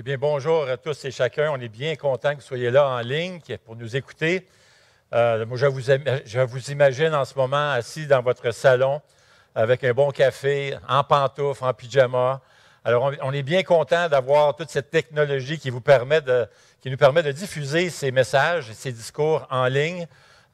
Eh bien, bonjour à tous et chacun. On est bien content que vous soyez là en ligne pour nous écouter. Euh, je vous, imagine en ce moment assis dans votre salon avec un bon café, en pantoufles, en pyjama. Alors, on, est bien content d'avoir toute cette technologie qui, qui nous permet de diffuser ces messages et ces discours en ligne.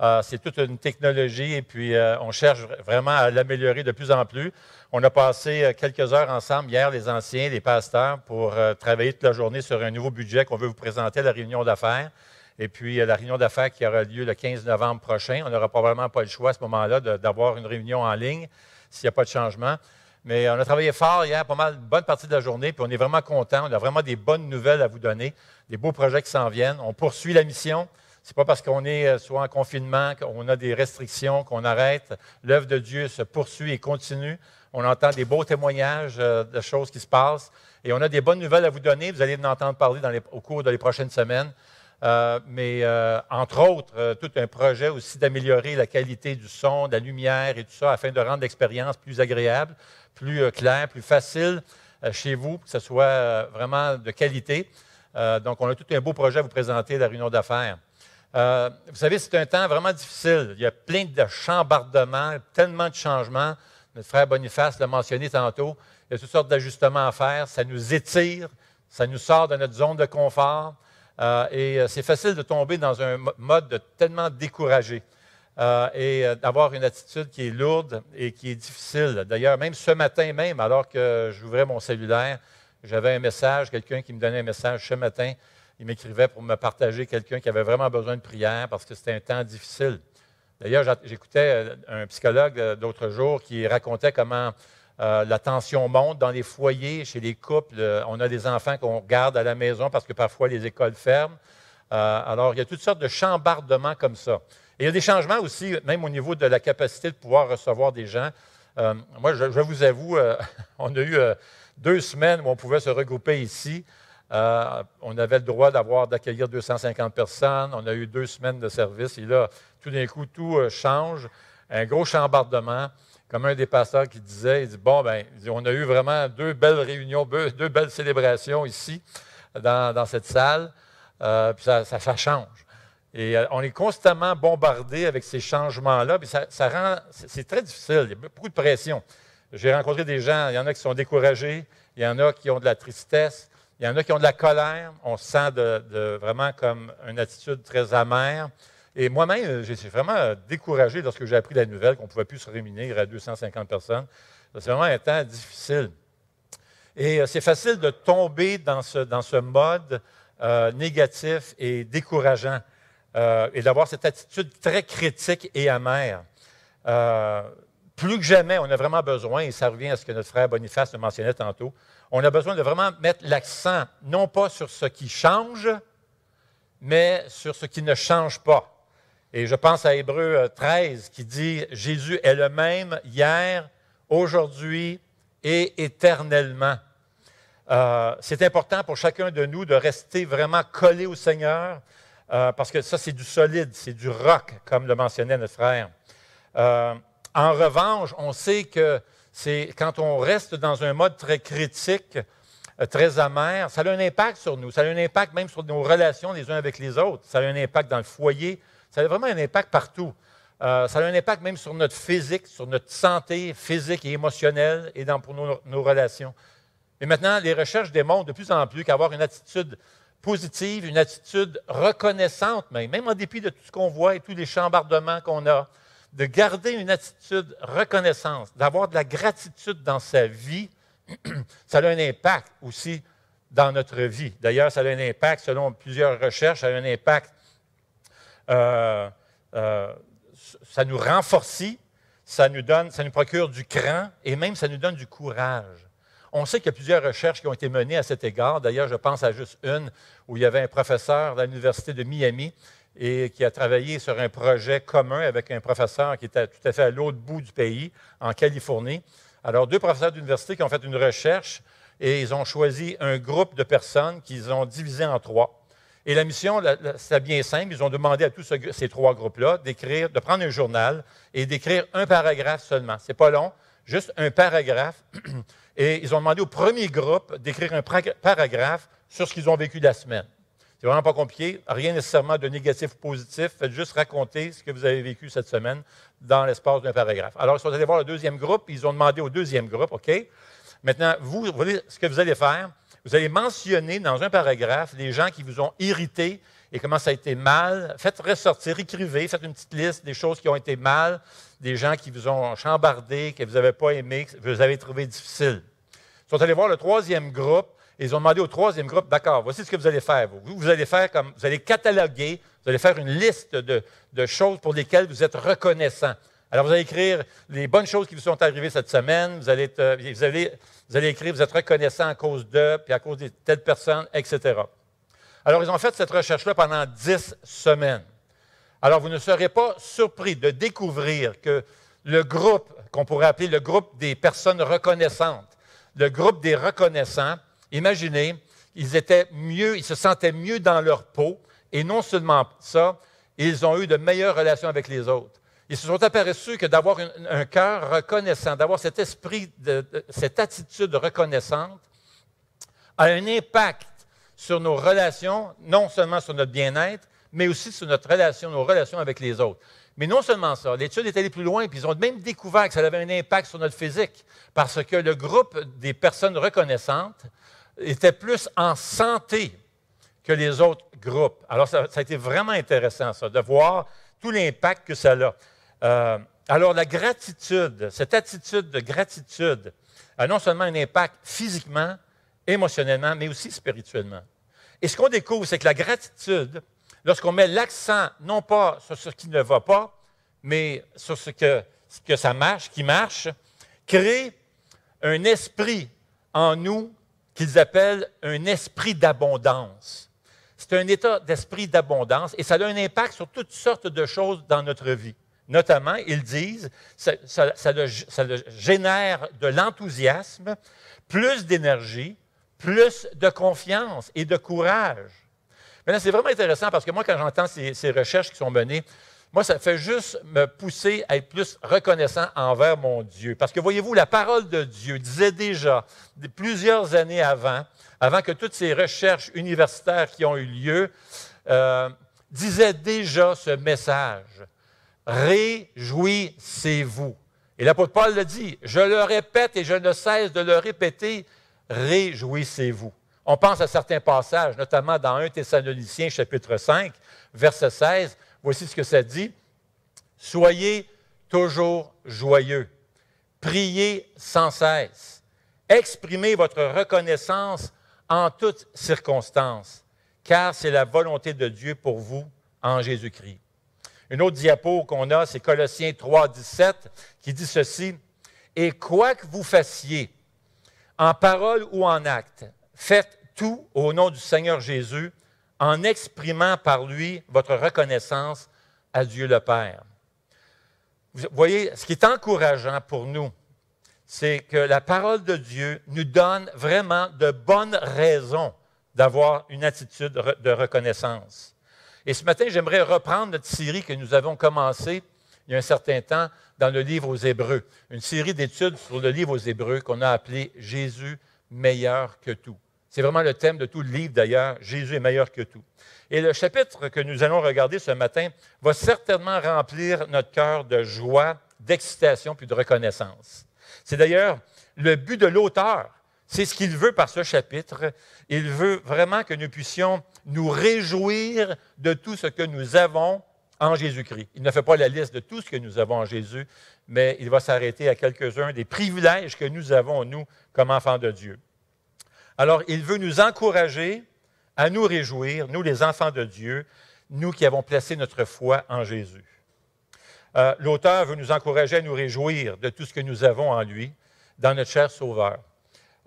Euh, c'est toute une technologie et puis euh, on cherche vraiment à l'améliorer de plus en plus. On a passé euh, quelques heures ensemble hier, les anciens, les pasteurs, pour travailler toute la journée sur un nouveau budget qu'on veut vous présenter à la réunion d'affaires. Et puis, la réunion d'affaires qui aura lieu le 15 novembre prochain. On n'aura probablement pas le choix à ce moment-là d'avoir une réunion en ligne s'il n'y a pas de changement. Mais on a travaillé fort hier, pas mal, bonne partie de la journée, puis on est vraiment content. On a vraiment des bonnes nouvelles à vous donner, des beaux projets qui s'en viennent. On poursuit la mission n'est pas parce qu'on est euh, soit en confinement, qu'on a des restrictions, qu'on arrête. L'œuvre de Dieu se poursuit et continue. On entend des beaux témoignages euh, de choses qui se passent. Et on a des bonnes nouvelles à vous donner. Vous allez en entendre parler dans les, au cours des les prochaines semaines. Euh, mais entre autres, tout un projet aussi d'améliorer la qualité du son, de la lumière et tout ça, afin de rendre l'expérience plus agréable, plus claire, plus facile chez vous, que ce soit vraiment de qualité. donc, on a tout un beau projet à vous présenter à la réunion d'affaires. Euh, vous savez, c'est un temps vraiment difficile. Il y a plein de chambardements, tellement de changements. Notre frère Boniface l'a mentionné tantôt. Il y a toutes sortes d'ajustements à faire. Ça nous étire, ça nous sort de notre zone de confort. Euh, et euh, c'est facile de tomber dans un mode de tellement découragé et d'avoir une attitude qui est lourde et qui est difficile. D'ailleurs, même ce matin même, alors que j'ouvrais mon cellulaire, j'avais un message, quelqu'un qui me donnait un message ce matin il m'écrivait pour me partager quelqu'un qui avait vraiment besoin de prière parce que c'était un temps difficile. D'ailleurs, j'écoutais euh, un psychologue euh, d'autre jour qui racontait comment euh, la tension monte dans les foyers, chez les couples. On a des enfants qu'on garde à la maison parce que parfois les écoles ferment. alors, il y a toutes sortes de chambardements comme ça. il y a des changements aussi, même au niveau de la capacité de pouvoir recevoir des gens. moi, je, vous avoue, on a eu deux semaines où on pouvait se regrouper ici. Euh, on avait le droit d'avoir d'accueillir 250 personnes. On a eu deux semaines de service. Et là, tout d'un coup, tout euh, change. Un gros chambardement. Comme un des pasteurs qui disait, il bon ben, on a eu vraiment deux belles réunions, deux belles célébrations ici dans, cette salle. Euh, puis ça, change. Et on est constamment bombardé avec ces changements-là. Puis ça, ça rend, c'est très difficile. Il y a beaucoup de pression. J'ai rencontré des gens. Il y en a qui sont découragés. Il y en a qui ont de la tristesse. Il y en a qui ont de la colère. On sent vraiment comme une attitude très amère. Et moi-même, j'ai vraiment découragé lorsque j'ai appris la nouvelle qu'on ne pouvait plus se réunir à 250 personnes. C'est vraiment un temps difficile. Et euh, c'est facile de tomber dans ce, mode euh, négatif et décourageant euh, et d'avoir cette attitude très critique et amère plus que jamais, on a vraiment besoin, et ça revient à ce que notre frère Boniface nous mentionnait tantôt, on a besoin de vraiment mettre l'accent, non pas sur ce qui change, mais sur ce qui ne change pas. Et je pense à Hébreu 13 euh, qui dit, Jésus est le même hier, aujourd'hui et éternellement. Euh, c'est important pour chacun de nous de rester vraiment collé au Seigneur, euh, parce que ça, c'est du solide, c'est du roc, comme le mentionnait notre frère. En revanche, on sait que c'est quand on reste dans un mode très critique, euh, très amer, ça a un impact sur nous. Ça a un impact même sur nos relations les uns avec les autres. Ça a un impact dans le foyer. Ça a vraiment un impact partout. Euh, ça a un impact même sur notre physique, sur notre santé physique et émotionnelle et dans, pour nos, nos relations. Et maintenant, les recherches démontrent de plus en plus qu'avoir une attitude positive, une attitude reconnaissante, même, même en dépit de tout ce qu'on voit et tous les chambardements qu'on a, de garder une attitude reconnaissance, d'avoir de la gratitude dans sa vie, ça a un impact aussi dans notre vie. D'ailleurs, ça a un impact, selon plusieurs recherches, ça a un impact, euh, euh, ça nous renforce, ça nous donne, ça nous procure du cran et même ça nous donne du courage. On sait qu'il y a plusieurs recherches qui ont été menées à cet égard. D'ailleurs, je pense à juste une où il y avait un professeur de l'Université de Miami et qui a travaillé sur un projet commun avec un professeur qui était tout à fait à l'autre bout du pays, en Californie. Alors, deux professeurs d'université qui ont fait une recherche et ils ont choisi un groupe de personnes qu'ils ont divisé en trois. Et la mission, c'est bien simple. Ils ont demandé à tous ces trois groupes-là d'écrire, de prendre un journal et d'écrire un paragraphe seulement. C'est pas long, juste un paragraphe. Et ils ont demandé au premier groupe d'écrire un paragraphe sur ce qu'ils ont vécu la semaine. C'est vraiment pas compliqué. Rien nécessairement de négatif ou positif. Faites juste raconter ce que vous avez vécu cette semaine dans l'espace d'un paragraphe. Alors, ils sont allés voir le deuxième groupe. Ils ont demandé au deuxième groupe, OK? Maintenant, vous, voyez ce que vous allez faire. Vous allez mentionner dans un paragraphe les gens qui vous ont irrité et comment ça a été mal. Faites ressortir, écrivez, faites une petite liste des choses qui ont été mal, des gens qui vous ont chambardé, que vous n'avez pas aimé, que vous avez trouvé difficile. Ils sont allés voir le troisième groupe ils ont demandé au troisième groupe, d'accord, voici ce que vous allez faire. Vous, allez faire comme, vous allez cataloguer, vous allez faire une liste de, choses pour lesquelles vous êtes reconnaissant. Alors, vous allez écrire les bonnes choses qui vous sont arrivées cette semaine, vous allez, euh, vous vous allez écrire, vous êtes reconnaissant à cause de, puis à cause de telle personne, etc. Alors, ils ont fait cette recherche-là pendant dix semaines. Alors, vous ne serez pas surpris de découvrir que le groupe, qu'on pourrait appeler le groupe des personnes reconnaissantes, le groupe des reconnaissants, Imaginez, ils étaient mieux, ils se sentaient mieux dans leur peau, et non seulement ça, ils ont eu de meilleures relations avec les autres. Ils se sont aperçus que d'avoir un, cœur reconnaissant, d'avoir cet esprit, cette attitude reconnaissante, a un impact sur nos relations, non seulement sur notre bien-être, mais aussi sur notre relation, nos relations avec les autres. Mais non seulement ça, l'étude est allée plus loin, puis ils ont même découvert que ça avait un impact sur notre physique, parce que le groupe des personnes reconnaissantes était plus en santé que les autres groupes. Alors, ça, a été vraiment intéressant, ça, de voir tout l'impact que ça a. Euh, alors, la gratitude, cette attitude de gratitude a non seulement un impact physiquement, émotionnellement, mais aussi spirituellement. Et ce qu'on découvre, c'est que la gratitude, lorsqu'on met l'accent non pas sur ce qui ne va pas, mais sur ce ce que ça marche, qui marche, crée un esprit en nous qu'ils appellent un esprit d'abondance. C'est un état d'esprit d'abondance et ça a un impact sur toutes sortes de choses dans notre vie. Notamment, ils disent, ça, génère de l'enthousiasme, plus d'énergie, plus de confiance et de courage. Maintenant, c'est vraiment intéressant parce que moi, quand j'entends ces recherches qui sont menées moi, ça fait juste me pousser à être plus reconnaissant envers mon Dieu. Parce que voyez-vous, la parole de Dieu disait déjà, plusieurs années avant, avant que toutes ces recherches universitaires qui ont eu lieu, euh, disait déjà ce message. Réjouissez-vous. Et l'apôtre Paul le dit, je le répète et je ne cesse de le répéter, réjouissez-vous. On pense à certains passages, notamment dans 1 Thessaloniciens chapitre 5, verset 16, Voici ce que ça dit. Soyez toujours joyeux. Priez sans cesse. Exprimez votre reconnaissance en toutes circonstances, car c'est la volonté de Dieu pour vous en Jésus-Christ. Une autre diapo qu'on a, c'est Colossiens 3, 17, qui dit ceci. Et quoi que vous fassiez, en parole ou en acte, faites tout au nom du Seigneur Jésus, en exprimant par lui votre reconnaissance à Dieu le Père. Vous voyez, ce qui est encourageant pour nous, c'est que la parole de Dieu nous donne vraiment de bonnes raisons d'avoir une attitude de reconnaissance. Et ce matin, j'aimerais reprendre notre série que nous avons commencée il y a un certain temps dans le livre aux Hébreux, une série d'études sur le livre aux Hébreux qu'on a appelé Jésus meilleur que tout. C'est vraiment le thème de tout le livre d'ailleurs. Jésus est meilleur que tout. Et le chapitre que nous allons regarder ce matin va certainement remplir notre cœur de joie, d'excitation puis de reconnaissance. C'est d'ailleurs le but de l'auteur. C'est ce qu'il veut par ce chapitre. Il veut vraiment que nous puissions nous réjouir de tout ce que nous avons en Jésus-Christ. Il ne fait pas la liste de tout ce que nous avons en Jésus, mais il va s'arrêter à quelques-uns des privilèges que nous avons, nous, comme enfants de Dieu. Alors, il veut nous encourager à nous réjouir, nous les enfants de Dieu, nous qui avons placé notre foi en Jésus. Euh, l'auteur veut nous encourager à nous réjouir de tout ce que nous avons en lui, dans notre cher Sauveur.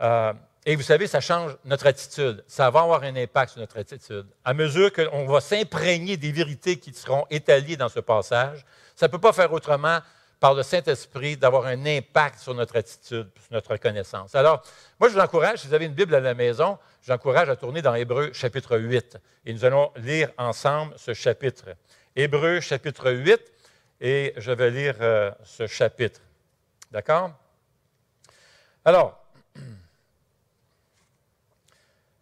Euh, et vous savez, ça change notre attitude. Ça va avoir un impact sur notre attitude. À mesure qu'on va s'imprégner des vérités qui seront étalées dans ce passage, ça ne peut pas faire autrement par le Saint-Esprit d'avoir un impact sur notre attitude, sur notre connaissance. Alors, moi, je vous encourage, si vous avez une Bible à la maison, je vous encourage à tourner dans Hébreu chapitre 8. Et nous allons lire ensemble ce chapitre. Hébreu chapitre 8, et je vais lire euh, ce chapitre. D'accord? Alors,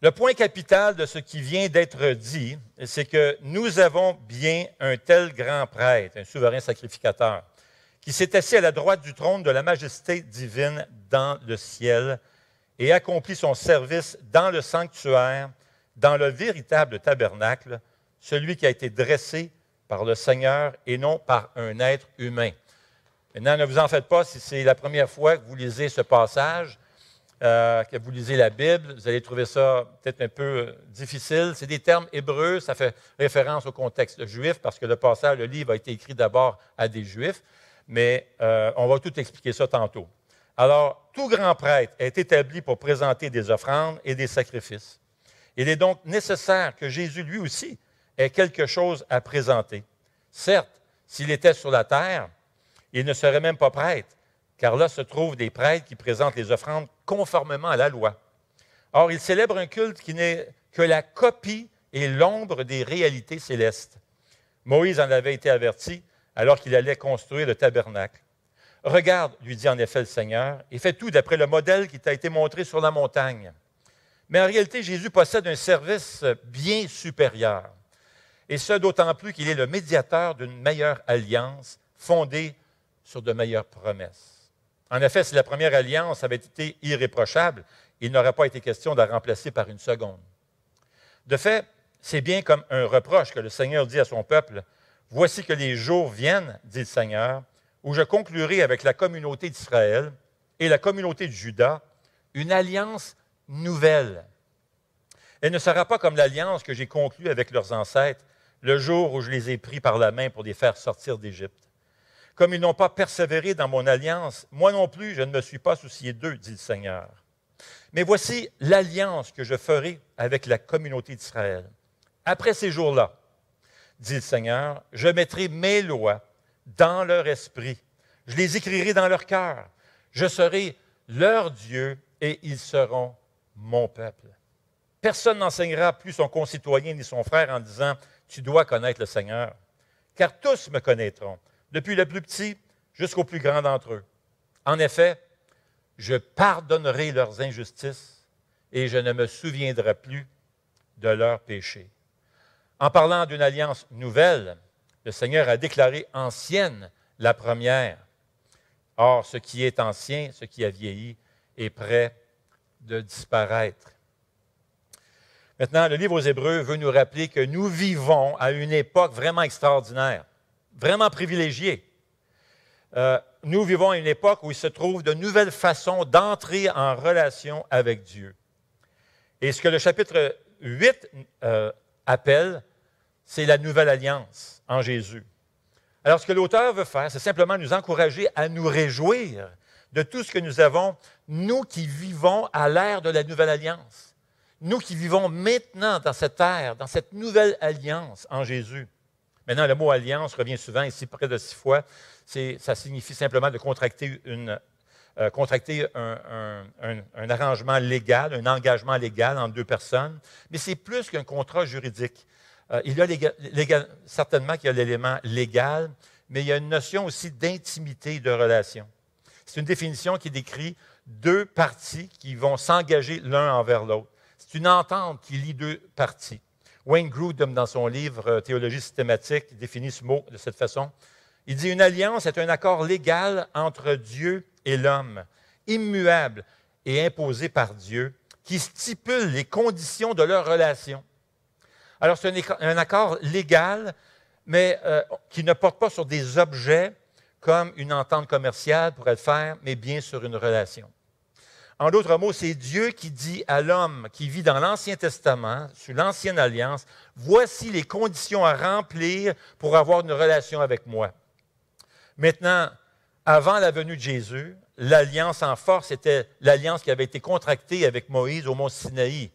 le point capital de ce qui vient d'être dit, c'est que nous avons bien un tel grand prêtre, un souverain sacrificateur qui s'est assis à la droite du trône de la majesté divine dans le ciel et accomplit son service dans le sanctuaire, dans le véritable tabernacle, celui qui a été dressé par le Seigneur et non par un être humain. Maintenant, ne vous en faites pas si c'est la première fois que vous lisez ce passage, euh, que vous lisez la Bible. Vous allez trouver ça peut-être un peu euh, difficile. C'est des termes hébreux, ça fait référence au contexte juif parce que le passage, le livre a été écrit d'abord à des juifs mais euh, on va tout expliquer ça tantôt. Alors, tout grand prêtre est établi pour présenter des offrandes et des sacrifices. Il est donc nécessaire que Jésus lui aussi ait quelque chose à présenter. Certes, s'il était sur la terre, il ne serait même pas prêtre, car là se trouvent des prêtres qui présentent les offrandes conformément à la loi. Or, il célèbre un culte qui n'est que la copie et l'ombre des réalités célestes. Moïse en avait été averti alors qu'il allait construire le tabernacle. Regarde, lui dit en effet le Seigneur, et fais tout d'après le modèle qui t'a été montré sur la montagne. Mais en réalité, Jésus possède un service bien supérieur, et ce d'autant plus qu'il est le médiateur d'une meilleure alliance fondée sur de meilleures promesses. En effet, si la première alliance avait été irréprochable, il n'aurait pas été question de la remplacer par une seconde. De fait, c'est bien comme un reproche que le Seigneur dit à son peuple, Voici que les jours viennent, dit le Seigneur, où je conclurai avec la communauté d'Israël et la communauté de Juda une alliance nouvelle. Elle ne sera pas comme l'alliance que j'ai conclue avec leurs ancêtres le jour où je les ai pris par la main pour les faire sortir d'Égypte. Comme ils n'ont pas persévéré dans mon alliance, moi non plus je ne me suis pas soucié d'eux, dit le Seigneur. Mais voici l'alliance que je ferai avec la communauté d'Israël. Après ces jours-là, dit le Seigneur, je mettrai mes lois dans leur esprit. Je les écrirai dans leur cœur. Je serai leur Dieu et ils seront mon peuple. Personne n'enseignera plus son concitoyen ni son frère en disant, tu dois connaître le Seigneur, car tous me connaîtront, depuis le plus petit jusqu'au plus grand d'entre eux. En effet, je pardonnerai leurs injustices et je ne me souviendrai plus de leurs péchés. En parlant d'une alliance nouvelle, le Seigneur a déclaré ancienne la première. Or, ce qui est ancien, ce qui a vieilli, est prêt de disparaître. Maintenant, le livre aux Hébreux veut nous rappeler que nous vivons à une époque vraiment extraordinaire, vraiment privilégiée. Euh, nous vivons à une époque où il se trouve de nouvelles façons d'entrer en relation avec Dieu. Et ce que le chapitre 8 appelle, c'est la nouvelle alliance en Jésus. Alors, ce que l'auteur veut faire, c'est simplement nous encourager à nous réjouir de tout ce que nous avons, nous qui vivons à l'ère de la nouvelle alliance, nous qui vivons maintenant dans cette ère, dans cette nouvelle alliance en Jésus. Maintenant, le mot alliance revient souvent ici près de six fois. Ça signifie simplement de contracter une euh, contracter un, arrangement légal, un engagement légal entre deux personnes, mais c'est plus qu'un contrat juridique. Euh, il y a certainement qu'il y a l'élément légal, mais il y a une notion aussi d'intimité de relation. C'est une définition qui décrit deux parties qui vont s'engager l'un envers l'autre. C'est une entente qui lie deux parties. Wayne Grudem, dans son livre euh, Théologie systématique, définit ce mot de cette façon. Il dit Une alliance est un accord légal entre Dieu et l'homme, immuable et imposé par Dieu, qui stipule les conditions de leur relation. Alors c'est un accord légal, mais euh, qui ne porte pas sur des objets comme une entente commerciale pourrait le faire, mais bien sur une relation. En d'autres mots, c'est Dieu qui dit à l'homme qui vit dans l'Ancien Testament, sous l'Ancienne Alliance, voici les conditions à remplir pour avoir une relation avec moi. Maintenant, avant la venue de Jésus, l'alliance en force était l'alliance qui avait été contractée avec Moïse au mont Sinaï.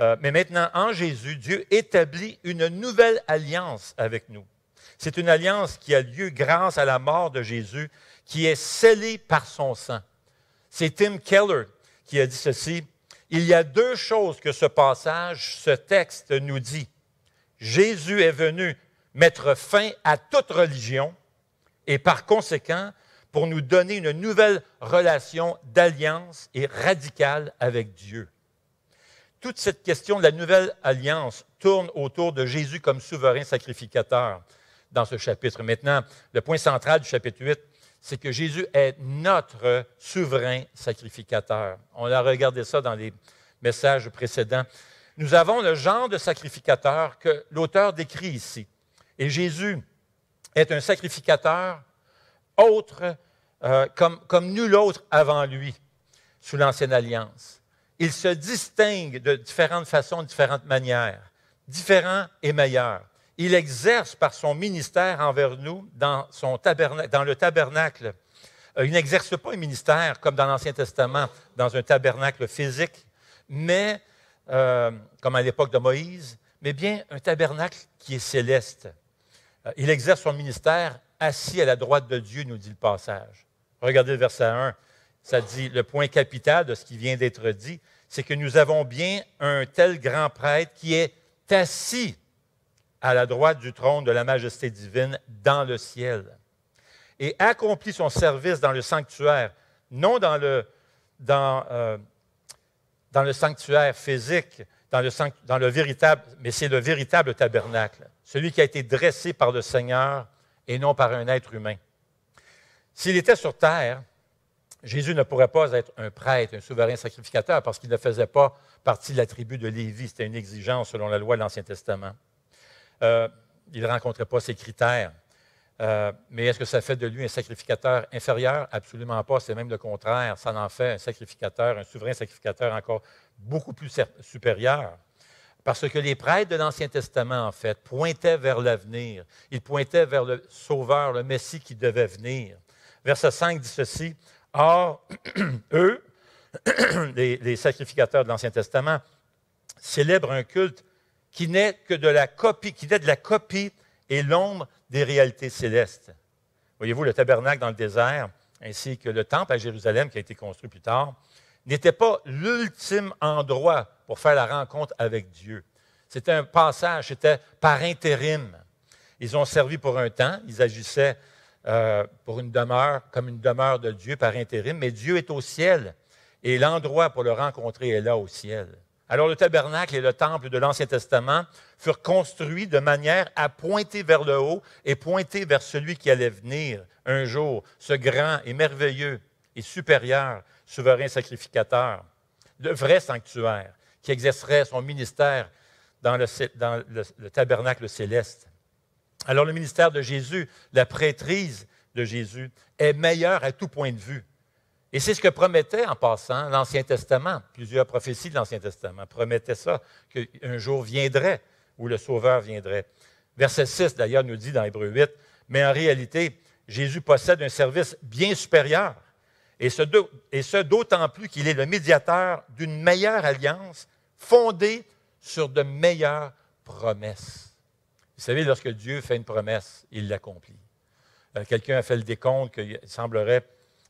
Euh, mais maintenant, en Jésus, Dieu établit une nouvelle alliance avec nous. C'est une alliance qui a lieu grâce à la mort de Jésus, qui est scellée par son sang. C'est Tim Keller qui a dit ceci. Il y a deux choses que ce passage, ce texte nous dit. Jésus est venu mettre fin à toute religion et par conséquent, pour nous donner une nouvelle relation d'alliance et radicale avec Dieu. Toute cette question de la nouvelle alliance tourne autour de Jésus comme souverain sacrificateur dans ce chapitre. Maintenant, le point central du chapitre 8, c'est que Jésus est notre souverain sacrificateur. On a regardé ça dans les messages précédents. Nous avons le genre de sacrificateur que l'auteur décrit ici. Et Jésus, est un sacrificateur autre, euh, comme, nul autre avant lui, sous l'Ancienne Alliance. Il se distingue de différentes façons, de différentes manières, différents et meilleurs. Il exerce par son ministère envers nous dans, son tabernacle, dans le tabernacle. Euh, il n'exerce pas un ministère comme dans l'Ancien Testament, dans un tabernacle physique, mais euh, comme à l'époque de Moïse, mais bien un tabernacle qui est céleste. Euh, il exerce son ministère assis à la droite de Dieu, nous dit le passage. Regardez le verset 1. Ça dit, le point capital de ce qui vient d'être dit, c'est que nous avons bien un tel grand prêtre qui est assis à la droite du trône de la majesté divine dans le ciel et accomplit son service dans le sanctuaire, non dans le, dans euh, le sanctuaire physique, dans le, véritable, mais c'est le véritable tabernacle, celui qui a été dressé par le Seigneur et non par un être humain. S'il était sur terre, Jésus ne pourrait pas être un prêtre, un souverain sacrificateur, parce qu'il ne faisait pas partie de la tribu de Lévi. C'était une exigence selon la loi de l'Ancien Testament. Euh, il ne rencontrait pas ces critères. Euh, mais est-ce que ça fait de lui un sacrificateur inférieur? Absolument pas, c'est même le contraire. Ça en fait un sacrificateur, un souverain sacrificateur encore beaucoup plus supérieur. Parce que les prêtres de l'Ancien Testament, en fait, pointaient vers l'avenir. Ils pointaient vers le Sauveur, le Messie qui devait venir. Verset 5 dit ceci. Or, eux, les, sacrificateurs de l'Ancien Testament, célèbrent un culte qui n'est que de la copie, qui est de la copie et l'ombre des réalités célestes. Voyez-vous, le tabernacle dans le désert, ainsi que le temple à Jérusalem qui a été construit plus tard, n'était pas l'ultime endroit pour faire la rencontre avec Dieu. C'était un passage, c'était par intérim. Ils ont servi pour un temps, ils agissaient euh, pour une demeure, comme une demeure de Dieu par intérim, mais Dieu est au ciel et l'endroit pour le rencontrer est là au ciel. Alors le tabernacle et le temple de l'Ancien Testament furent construits de manière à pointer vers le haut et pointer vers celui qui allait venir un jour, ce grand et merveilleux et supérieur souverain sacrificateur, le vrai sanctuaire qui exercerait son ministère dans le, tabernacle céleste. Alors le ministère de Jésus, la prêtrise de Jésus, est meilleur à tout point de vue. Et c'est ce que promettait en passant l'Ancien Testament. Plusieurs prophéties de l'Ancien Testament promettaient ça, qu'un jour viendrait où le Sauveur viendrait. Verset 6, d'ailleurs, nous dit dans Hébreu 8, mais en réalité, Jésus possède un service bien supérieur et ce d'autant plus qu'il est le médiateur d'une meilleure alliance fondée sur de meilleures promesses. Vous savez, lorsque Dieu fait une promesse, il l'accomplit. Euh, quelqu'un a fait le décompte qu'il semblerait,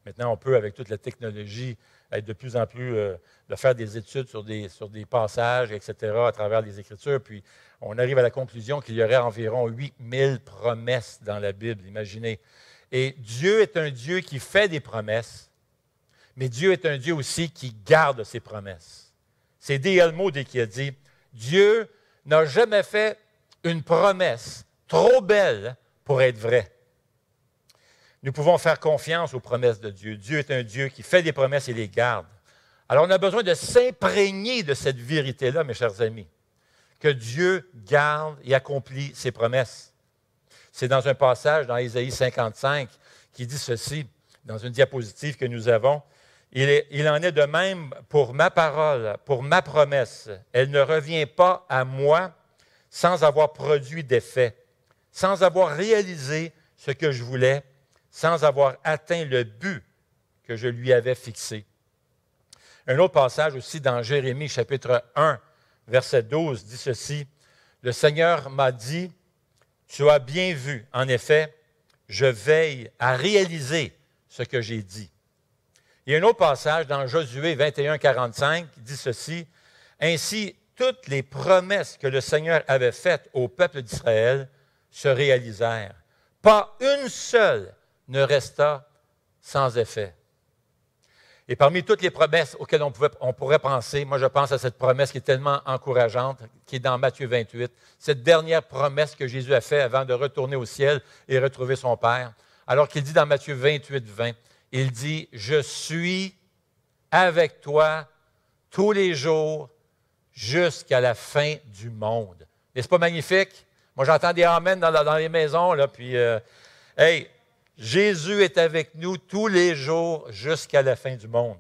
maintenant on peut avec toute la technologie, être de plus en plus, euh, de faire des études sur des, sur des passages, etc., à travers les Écritures. Puis on arrive à la conclusion qu'il y aurait environ 8000 promesses dans la Bible, imaginez. Et Dieu est un Dieu qui fait des promesses, mais Dieu est un Dieu aussi qui garde ses promesses. C'est D.L. Moody qui a dit Dieu n'a jamais fait une promesse trop belle pour être vraie. Nous pouvons faire confiance aux promesses de Dieu. Dieu est un Dieu qui fait des promesses et les garde. Alors on a besoin de s'imprégner de cette vérité-là, mes chers amis, que Dieu garde et accomplit ses promesses. C'est dans un passage dans Ésaïe 55 qui dit ceci, dans une diapositive que nous avons. Il, en est de même pour ma parole, pour ma promesse. Elle ne revient pas à moi sans avoir produit d'effet, sans avoir réalisé ce que je voulais, sans avoir atteint le but que je lui avais fixé. Un autre passage aussi dans Jérémie chapitre 1, verset 12 dit ceci. Le Seigneur m'a dit, tu as bien vu, en effet, je veille à réaliser ce que j'ai dit il y a un autre passage dans Josué 21, 45 qui dit ceci. Ainsi, toutes les promesses que le Seigneur avait faites au peuple d'Israël se réalisèrent. Pas une seule ne resta sans effet. Et parmi toutes les promesses auxquelles on, pourrait penser, moi je pense à cette promesse qui est tellement encourageante, qui est dans Matthieu 28, cette dernière promesse que Jésus a faite avant de retourner au ciel et retrouver son Père, alors qu'il dit dans Matthieu 28, 20, il dit, je suis avec toi tous les jours jusqu'à la fin du monde. N'est-ce pas magnifique? Moi, j'entends des amens dans, les maisons, là, puis, euh, hey, Jésus est avec nous tous les jours jusqu'à la fin du monde.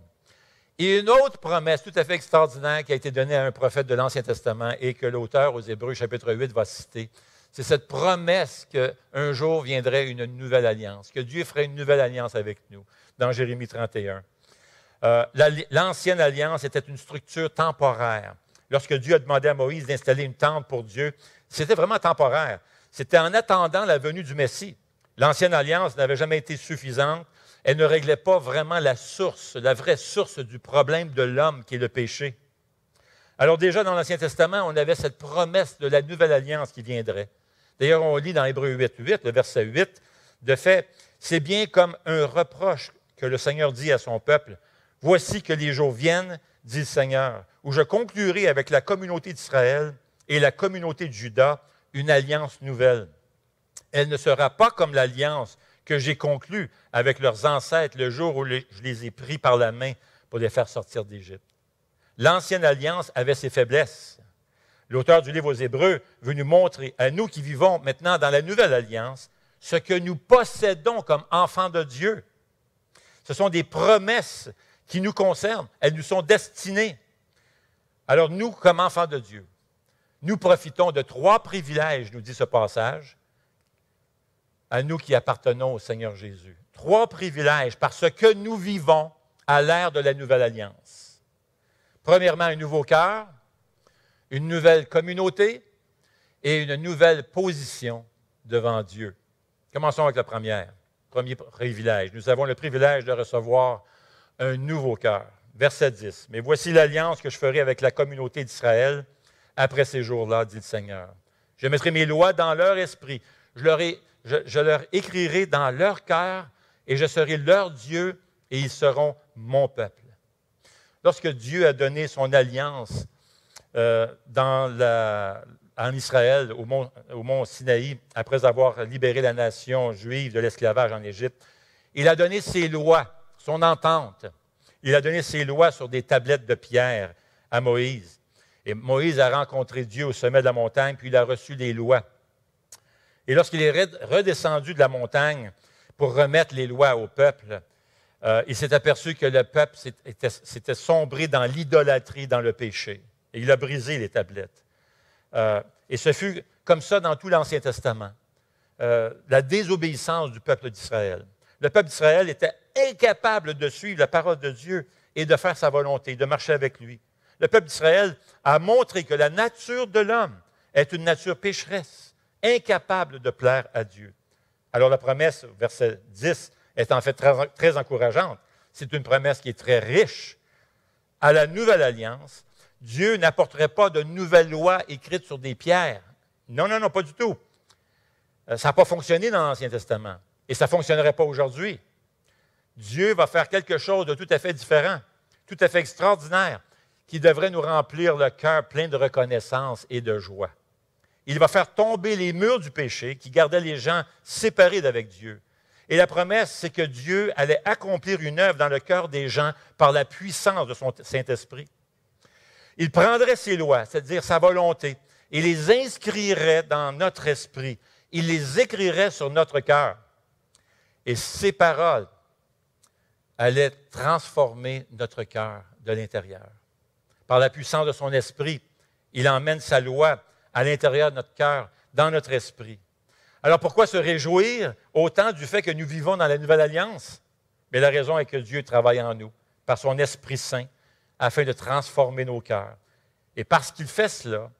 Et une autre promesse tout à fait extraordinaire qui a été donnée à un prophète de l'Ancien Testament et que l'auteur aux Hébreux, chapitre 8, va citer, c'est cette promesse qu'un jour viendrait une nouvelle alliance, que Dieu ferait une nouvelle alliance avec nous dans Jérémie 31. Euh, l'ancienne alliance était une structure temporaire. Lorsque Dieu a demandé à Moïse d'installer une tente pour Dieu, c'était vraiment temporaire. C'était en attendant la venue du Messie. L'ancienne alliance n'avait jamais été suffisante. Elle ne réglait pas vraiment la source, la vraie source du problème de l'homme qui est le péché. Alors déjà dans l'Ancien Testament, on avait cette promesse de la nouvelle alliance qui viendrait. D'ailleurs, on lit dans Hébreu 8, 8, le verset 8, de fait, c'est bien comme un reproche que le Seigneur dit à son peuple, Voici que les jours viennent, dit le Seigneur, où je conclurai avec la communauté d'Israël et la communauté de Juda une alliance nouvelle. Elle ne sera pas comme l'alliance que j'ai conclue avec leurs ancêtres le jour où je les ai pris par la main pour les faire sortir d'Égypte. L'ancienne alliance avait ses faiblesses. L'auteur du livre aux Hébreux veut nous montrer, à nous qui vivons maintenant dans la nouvelle alliance, ce que nous possédons comme enfants de Dieu ce sont des promesses qui nous concernent. Elles nous sont destinées. Alors nous, comme enfants de Dieu, nous profitons de trois privilèges, nous dit ce passage, à nous qui appartenons au Seigneur Jésus. Trois privilèges parce que nous vivons à l'ère de la nouvelle alliance. Premièrement, un nouveau cœur, une nouvelle communauté et une nouvelle position devant Dieu. Commençons avec la première. Premier privilège. Nous avons le privilège de recevoir un nouveau cœur. Verset 10. Mais voici l'alliance que je ferai avec la communauté d'Israël après ces jours-là, dit le Seigneur. Je mettrai mes lois dans leur esprit. Je leur, écrirai dans leur cœur et je serai leur Dieu et ils seront mon peuple. Lorsque Dieu a donné son alliance euh, dans la, en Israël, au mont, Sinaï, après avoir libéré la nation juive de l'esclavage en Égypte. Il a donné ses lois, son entente. Il a donné ses lois sur des tablettes de pierre à Moïse. Et Moïse a rencontré Dieu au sommet de la montagne, puis il a reçu les lois. Et lorsqu'il est redescendu de la montagne pour remettre les lois au peuple, euh, il s'est aperçu que le peuple s'était sombré dans l'idolâtrie, dans le péché. Et il a brisé les tablettes. Euh, et ce fut comme ça dans tout l'Ancien Testament. Euh, la désobéissance du peuple d'Israël. Le peuple d'Israël était incapable de suivre la parole de Dieu et de faire sa volonté, de marcher avec lui. Le peuple d'Israël a montré que la nature de l'homme est une nature pécheresse, incapable de plaire à Dieu. Alors la promesse, verset 10, est en fait très encourageante. C'est une promesse qui est très riche. À la nouvelle alliance, Dieu n'apporterait pas de nouvelles lois écrites sur des pierres. Non, non, non, pas du tout. Euh, ça n'a pas fonctionné dans l'Ancien Testament et ça ne fonctionnerait pas aujourd'hui. Dieu va faire quelque chose de tout à fait différent, tout à fait extraordinaire, qui devrait nous remplir le cœur plein de reconnaissance et de joie. Il va faire tomber les murs du péché qui gardaient les gens séparés d'avec Dieu. Et la promesse, c'est que Dieu allait accomplir une œuvre dans le cœur des gens par la puissance de son Saint-Esprit. Il prendrait ses lois, c'est-à-dire sa volonté, et les inscrirait dans notre esprit. Il les écrirait sur notre cœur. Et ces paroles allaient transformer notre cœur de l'intérieur. Par la puissance de son esprit, il emmène sa loi à l'intérieur de notre cœur, dans notre esprit. Alors pourquoi se réjouir autant du fait que nous vivons dans la nouvelle alliance? Mais la raison est que Dieu travaille en nous par son Esprit Saint afin de transformer nos cœurs. Et parce qu'il fait cela,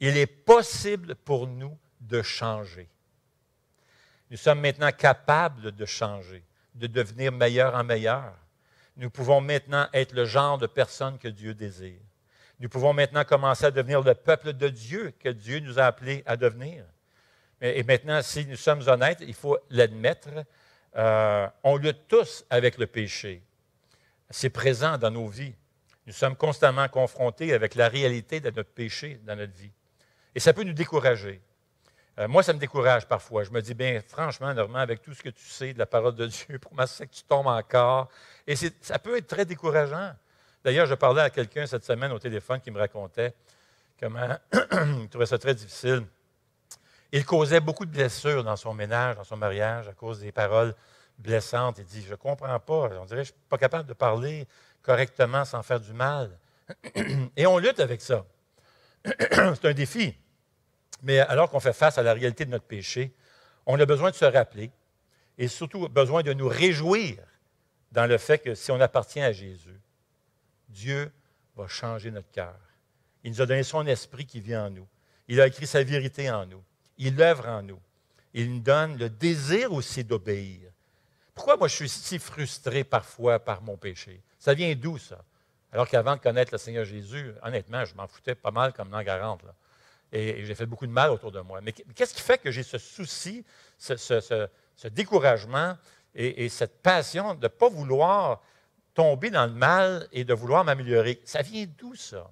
il est possible pour nous de changer. Nous sommes maintenant capables de changer, de devenir meilleur en meilleur. Nous pouvons maintenant être le genre de personne que Dieu désire. Nous pouvons maintenant commencer à devenir le peuple de Dieu que Dieu nous a appelés à devenir. Et maintenant, si nous sommes honnêtes, il faut l'admettre, euh, on lutte tous avec le péché. C'est présent dans nos vies. Nous sommes constamment confrontés avec la réalité de notre péché dans notre vie. Et ça peut nous décourager. Euh, moi, ça me décourage parfois. Je me dis, bien, franchement, Normand, avec tout ce que tu sais de la parole de Dieu, pour moi, c'est que tu tombes encore. Et ça peut être très décourageant. D'ailleurs, je parlais à quelqu'un cette semaine au téléphone qui me racontait comment il trouvait ça très difficile. Il causait beaucoup de blessures dans son ménage, dans son mariage, à cause des paroles blessantes. Il dit, je ne comprends pas, on dirait je ne suis pas capable de parler, correctement sans faire du mal. Et on lutte avec ça. C'est un défi. Mais alors qu'on fait face à la réalité de notre péché, on a besoin de se rappeler et surtout besoin de nous réjouir dans le fait que si on appartient à Jésus, Dieu va changer notre cœur. Il nous a donné son esprit qui vient en nous. Il a écrit sa vérité en nous. Il œuvre en nous. Il nous donne le désir aussi d'obéir. Pourquoi moi je suis si frustré parfois par mon péché? Ça vient d'où, ça? Alors qu'avant de connaître le Seigneur Jésus, honnêtement, je m'en foutais pas mal comme langue Et, et j'ai fait beaucoup de mal autour de moi. Mais qu'est-ce qui fait que j'ai ce souci, ce, découragement et, cette passion de ne pas vouloir tomber dans le mal et de vouloir m'améliorer? Ça vient d'où, ça?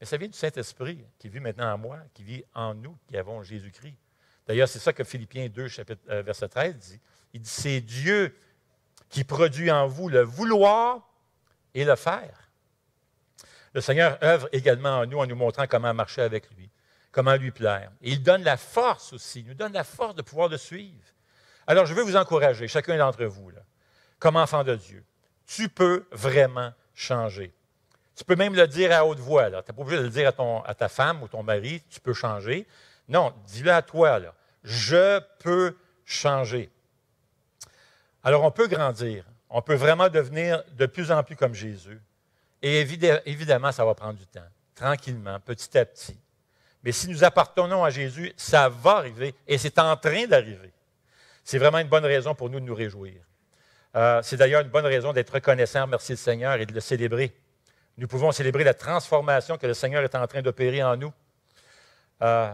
Mais ça vient du Saint-Esprit qui vit maintenant en moi, qui vit en nous, qui avons Jésus-Christ. D'ailleurs, c'est ça que Philippiens 2, chapitre, euh, verset 13 dit. Il dit, c'est Dieu qui produit en vous le vouloir et le faire. Le Seigneur œuvre également en nous en nous montrant comment marcher avec lui, comment lui plaire. Et il donne la force aussi, il nous donne la force de pouvoir le suivre. Alors je veux vous encourager, chacun d'entre vous, comme enfant de Dieu, tu peux vraiment changer. Tu peux même le dire à haute voix. Tu n'es pas obligé de le dire à, ta femme ou ton mari, tu peux changer. Non, dis-le à toi. Je peux changer. Alors on peut grandir, on peut vraiment devenir de plus en plus comme Jésus. Et évidemment, ça va prendre du temps, tranquillement, petit à petit. Mais si nous appartenons à Jésus, ça va arriver et c'est en train d'arriver. C'est vraiment une bonne raison pour nous de nous réjouir. Euh, c'est d'ailleurs une bonne raison d'être reconnaissant, merci le Seigneur et de le célébrer. Nous pouvons célébrer la transformation que le Seigneur est en train d'opérer en nous. Euh,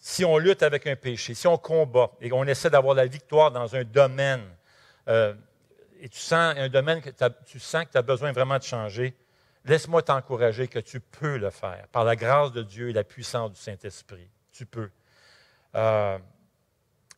si on lutte avec un péché, si on combat et on essaie d'avoir la victoire dans un domaine, euh, et tu sens un domaine que tu sens que tu as besoin vraiment de changer, laisse-moi t'encourager que tu peux le faire par la grâce de Dieu et la puissance du Saint-Esprit. Tu peux. Euh,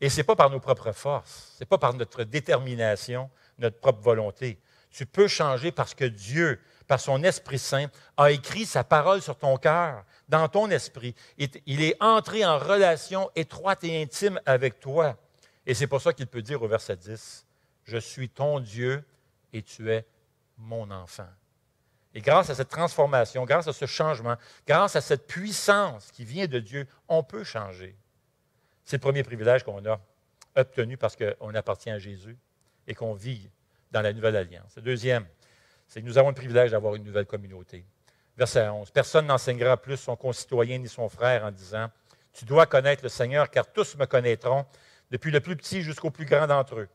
et ce n'est pas par nos propres forces, ce n'est pas par notre détermination, notre propre volonté. Tu peux changer parce que Dieu, par son Esprit Saint, a écrit sa parole sur ton cœur, dans ton esprit. Il est entré en relation étroite et intime avec toi. Et c'est pour ça qu'il peut dire au verset 10, je suis ton Dieu et tu es mon enfant. Et grâce à cette transformation, grâce à ce changement, grâce à cette puissance qui vient de Dieu, on peut changer. C'est le premier privilège qu'on a obtenu parce qu'on appartient à Jésus et qu'on vit dans la nouvelle alliance. Le deuxième, c'est que nous avons le privilège d'avoir une nouvelle communauté. Verset 11. Personne n'enseignera plus son concitoyen ni son frère en disant Tu dois connaître le Seigneur, car tous me connaîtront, depuis le plus petit jusqu'au plus grand d'entre eux.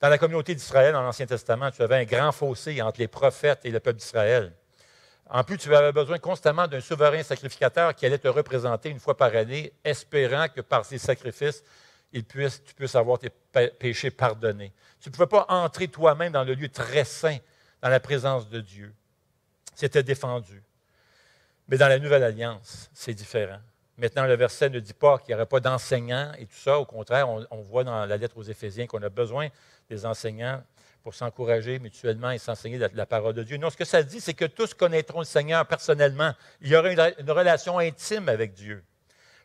Dans la communauté d'Israël, dans l'Ancien Testament, tu avais un grand fossé entre les prophètes et le peuple d'Israël. En plus, tu avais besoin constamment d'un souverain sacrificateur qui allait te représenter une fois par année, espérant que par ses sacrifices, tu puisses avoir tes péchés pardonnés. Tu ne pouvais pas entrer toi-même dans le lieu très saint, dans la présence de Dieu. C'était défendu. Mais dans la Nouvelle Alliance, c'est différent. Maintenant, le verset ne dit pas qu'il n'y aurait pas d'enseignants et tout ça. Au contraire, on voit dans la lettre aux Éphésiens qu'on a besoin des enseignants pour s'encourager mutuellement et s'enseigner la, la, parole de Dieu. Non, ce que ça dit, c'est que tous connaîtront le Seigneur personnellement. Il y aura une, relation intime avec Dieu.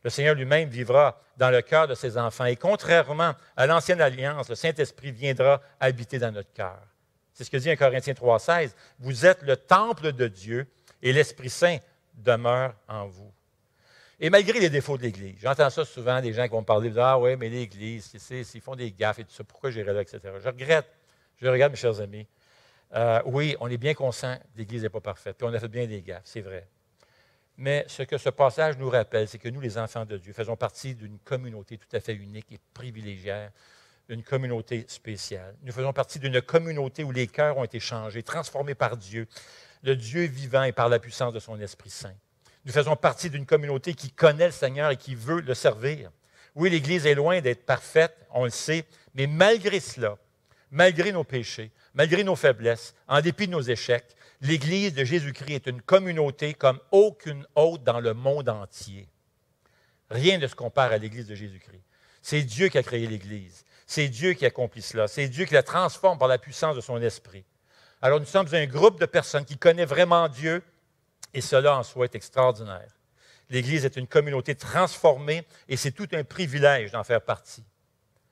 Le Seigneur lui-même vivra dans le cœur de ses enfants. Et contrairement à l'ancienne alliance, le Saint-Esprit viendra habiter dans notre cœur. C'est ce que dit 1 Corinthiens 3,16. Vous êtes le temple de Dieu et l'Esprit Saint demeure en vous. Et malgré les défauts de l'Église, j'entends ça souvent, des gens qui vont parler, ah oui, mais l'Église, ils font des gaffes et tout ça, pourquoi j'irai là, etc. Je regrette, je regarde, mes chers amis. Euh, oui, on est bien conscient l'Église n'est pas parfaite, puis on a fait bien des gaffes, c'est vrai. Mais ce que ce passage nous rappelle, c'est que nous, les enfants de Dieu, faisons partie d'une communauté tout à fait unique et privilégiée, d'une communauté spéciale. Nous faisons partie d'une communauté où les cœurs ont été changés, transformés par Dieu, le Dieu vivant et par la puissance de son Esprit Saint. Nous faisons partie d'une communauté qui connaît le Seigneur et qui veut le servir. Oui, l'Église est loin d'être parfaite, on le sait, mais malgré cela, malgré nos péchés, malgré nos faiblesses, en dépit de nos échecs, l'Église de Jésus-Christ est une communauté comme aucune autre dans le monde entier. Rien ne se compare à l'Église de Jésus-Christ. C'est Dieu qui a créé l'Église. C'est Dieu qui accomplit cela. C'est Dieu qui la transforme par la puissance de son esprit. Alors nous sommes un groupe de personnes qui connaît vraiment Dieu, et cela en soi est extraordinaire. L'Église est une communauté transformée et c'est tout un privilège d'en faire partie.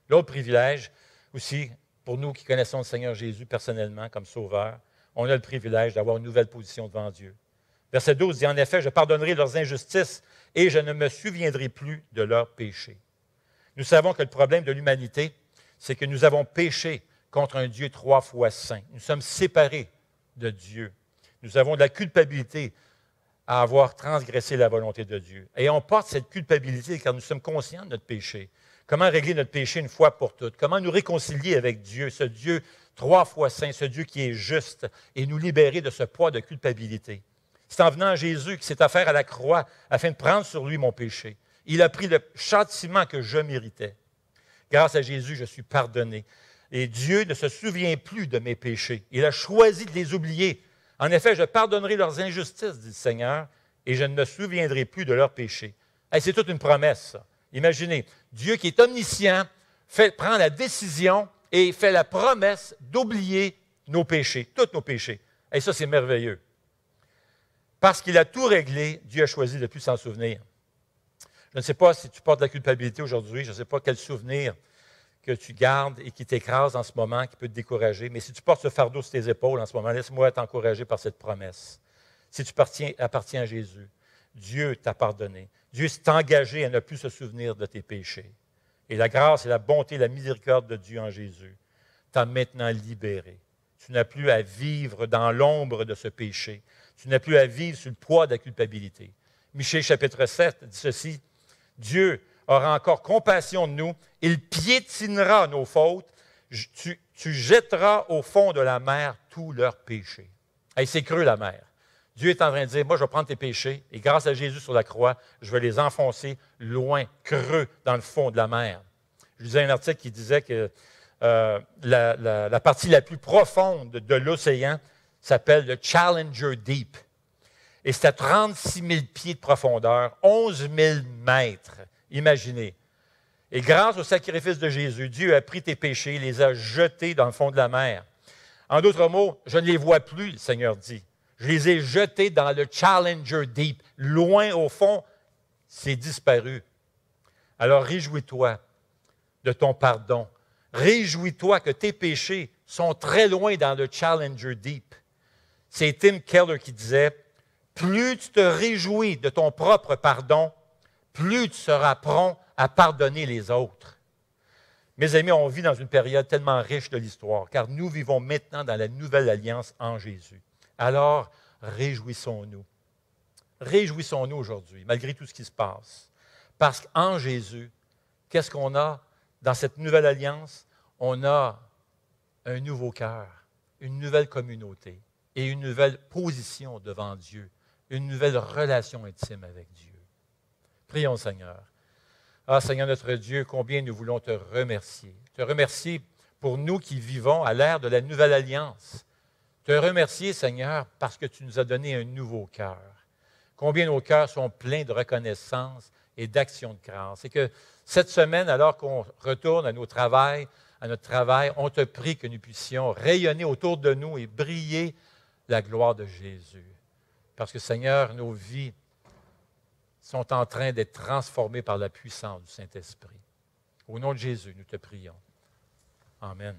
L'autre privilège aussi, pour nous qui connaissons le Seigneur Jésus personnellement comme Sauveur, on a le privilège d'avoir une nouvelle position devant Dieu. Verset 12 dit, En effet, je pardonnerai leurs injustices et je ne me souviendrai plus de leurs péchés. Nous savons que le problème de l'humanité, c'est que nous avons péché contre un Dieu trois fois saint. Nous sommes séparés de Dieu. Nous avons de la culpabilité à avoir transgressé la volonté de Dieu. Et on porte cette culpabilité car nous sommes conscients de notre péché. Comment régler notre péché une fois pour toutes? Comment nous réconcilier avec Dieu, ce Dieu trois fois saint, ce Dieu qui est juste, et nous libérer de ce poids de culpabilité? C'est en venant Jésus qui s'est affaire à la croix afin de prendre sur lui mon péché. Il a pris le châtiment que je méritais. Grâce à Jésus, je suis pardonné. Et Dieu ne se souvient plus de mes péchés. Il a choisi de les oublier en effet, je pardonnerai leurs injustices, dit le Seigneur, et je ne me souviendrai plus de leurs péchés. c'est toute une promesse. Imaginez, Dieu qui est omniscient fait, prend la décision et fait la promesse d'oublier nos péchés, tous nos péchés. Et ça, c'est merveilleux. Parce qu'il a tout réglé, Dieu a choisi de plus s'en souvenir. Je ne sais pas si tu portes la culpabilité aujourd'hui, je ne sais pas quel souvenir que tu gardes et qui t'écrase en ce moment, qui peut te décourager. Mais si tu portes ce fardeau sur tes épaules en ce moment, laisse-moi t'encourager par cette promesse. Si tu appartiens à Jésus, Dieu t'a pardonné. Dieu s'est engagé à ne plus se souvenir de tes péchés. Et la grâce et la bonté, et la miséricorde de Dieu en Jésus t'a maintenant libéré. Tu n'as plus à vivre dans l'ombre de ce péché. Tu n'as plus à vivre sous le poids de la culpabilité. Michel, chapitre 7 dit ceci. Dieu, aura encore compassion de nous. Il piétinera nos fautes. Tu, jetteras au fond de la mer tous leurs péchés. Et c'est creux, la mer. Dieu est en train de dire, moi je vais prendre tes péchés et grâce à Jésus sur la croix, je vais les enfoncer loin, creux, dans le fond de la mer. Je lisais un article qui disait que euh, la, partie la plus profonde de l'océan s'appelle le Challenger Deep. Et c'est à 36 000 pieds de profondeur, 11 000 mètres. Imaginez. Et grâce au sacrifice de Jésus, Dieu a pris tes péchés, les a jetés dans le fond de la mer. En d'autres mots, je ne les vois plus, le Seigneur dit. Je les ai jetés dans le Challenger Deep, loin au fond, c'est disparu. Alors réjouis-toi de ton pardon. Réjouis-toi que tes péchés sont très loin dans le Challenger Deep. C'est Tim Keller qui disait, plus tu te réjouis de ton propre pardon, plus tu seras prompt à pardonner les autres. Mes amis, on vit dans une période tellement riche de l'histoire, car nous vivons maintenant dans la nouvelle alliance en Jésus. Alors, réjouissons-nous. Réjouissons-nous aujourd'hui, malgré tout ce qui se passe. Parce qu'en Jésus, qu'est-ce qu'on a dans cette nouvelle alliance? On a un nouveau cœur, une nouvelle communauté et une nouvelle position devant Dieu, une nouvelle relation intime avec Dieu. Prions, Seigneur. Ah, Seigneur notre Dieu, combien nous voulons te remercier. Te remercier pour nous qui vivons à l'ère de la nouvelle alliance. Te remercier, Seigneur, parce que tu nous as donné un nouveau cœur. Combien nos cœurs sont pleins de reconnaissance et d'action de grâce. Et que cette semaine, alors qu'on retourne à nos travaux, à notre travail, on te prie que nous puissions rayonner autour de nous et briller la gloire de Jésus. Parce que Seigneur, nos vies sont en train d'être transformés par la puissance du Saint-Esprit. Au nom de Jésus, nous te prions. Amen.